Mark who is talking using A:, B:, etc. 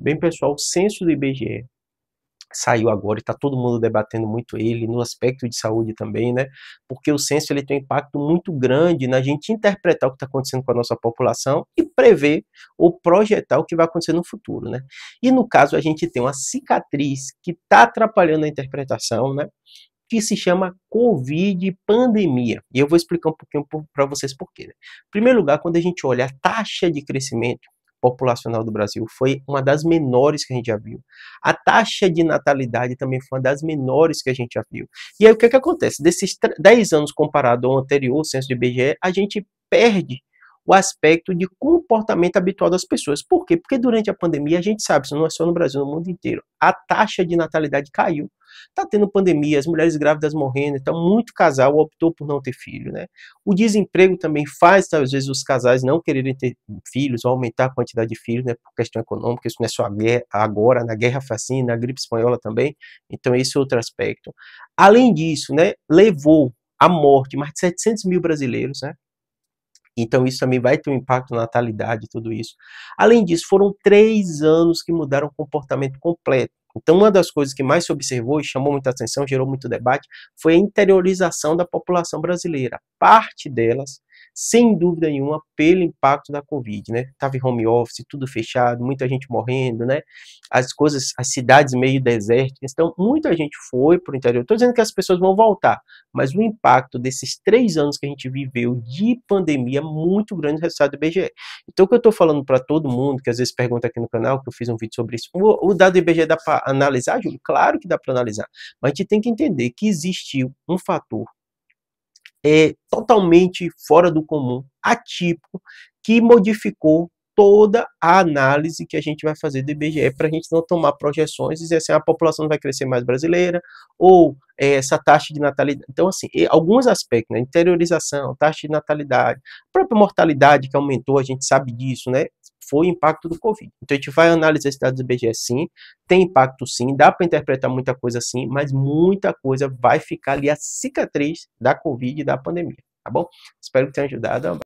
A: Bem, pessoal, o censo do IBGE saiu agora e está todo mundo debatendo muito ele no aspecto de saúde também, né? Porque o censo ele tem um impacto muito grande na gente interpretar o que está acontecendo com a nossa população e prever ou projetar o que vai acontecer no futuro, né? E no caso a gente tem uma cicatriz que está atrapalhando a interpretação, né? que se chama Covid pandemia. E eu vou explicar um pouquinho para vocês por quê. Né? Em primeiro lugar, quando a gente olha a taxa de crescimento, populacional do Brasil foi uma das menores que a gente já viu. A taxa de natalidade também foi uma das menores que a gente já viu. E aí o que, é que acontece? Desses 10 anos comparado ao anterior censo de IBGE, a gente perde o aspecto de comportamento habitual das pessoas. Por quê? Porque durante a pandemia, a gente sabe, isso não é só no Brasil, no mundo inteiro, a taxa de natalidade caiu. Está tendo pandemia, as mulheres grávidas morrendo, então muito casal optou por não ter filho. Né? O desemprego também faz, às vezes, os casais não quererem ter filhos, ou aumentar a quantidade de filhos, né, por questão econômica, isso não é só agora, na guerra fascina, na gripe espanhola também, então esse é outro aspecto. Além disso, né, levou à morte mais de 700 mil brasileiros, né, então isso também vai ter um impacto na natalidade e tudo isso. Além disso, foram três anos que mudaram o comportamento completo. Então, uma das coisas que mais se observou e chamou muita atenção, gerou muito debate, foi a interiorização da população brasileira. Parte delas sem dúvida nenhuma, pelo impacto da Covid, né? Tava em home office, tudo fechado, muita gente morrendo, né? As coisas, as cidades meio desérticas, então muita gente foi para o interior. Estou dizendo que as pessoas vão voltar, mas o impacto desses três anos que a gente viveu de pandemia é muito grande no resultado do IBGE. Então, o que eu estou falando para todo mundo, que às vezes pergunta aqui no canal, que eu fiz um vídeo sobre isso, o, o dado do IBGE dá para analisar, Júlio? Claro que dá para analisar, mas a gente tem que entender que existiu um fator é, totalmente fora do comum, atípico, que modificou toda a análise que a gente vai fazer do IBGE para a gente não tomar projeções e dizer assim, ah, a população vai crescer mais brasileira, ou é, essa taxa de natalidade. Então, assim, alguns aspectos, né? Interiorização, taxa de natalidade, própria mortalidade que aumentou, a gente sabe disso, né? foi o impacto do Covid. Então a gente vai analisar esses dados do IBGE sim, tem impacto sim, dá para interpretar muita coisa sim, mas muita coisa vai ficar ali a cicatriz da Covid e da pandemia, tá bom? Espero que tenha ajudado.